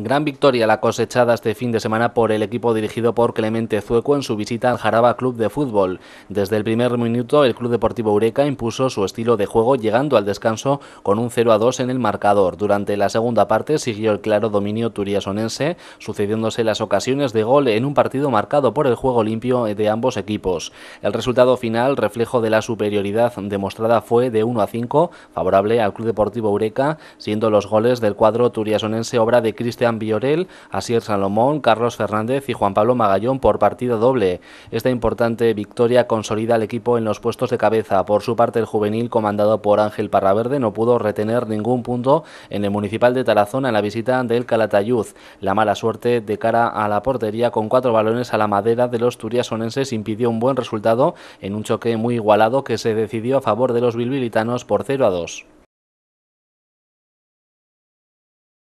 Gran victoria la cosechada este fin de semana por el equipo dirigido por Clemente Zueco en su visita al Jaraba Club de Fútbol. Desde el primer minuto, el Club Deportivo Ureca impuso su estilo de juego llegando al descanso con un 0 a 2 en el marcador. Durante la segunda parte siguió el claro dominio turiasonense, sucediéndose las ocasiones de gol en un partido marcado por el juego limpio de ambos equipos. El resultado final, reflejo de la superioridad demostrada, fue de 1 a 5, favorable al Club Deportivo Ureca, siendo los goles del cuadro turiasonense obra de Cristian Biorel, Asier Salomón, Carlos Fernández y Juan Pablo Magallón por partido doble. Esta importante victoria consolida al equipo en los puestos de cabeza. Por su parte, el juvenil, comandado por Ángel Parraverde, no pudo retener ningún punto en el municipal de Tarazona en la visita del Calatayud. La mala suerte de cara a la portería con cuatro balones a la madera de los turiasonenses impidió un buen resultado en un choque muy igualado que se decidió a favor de los bilbilitanos por 0 a 2.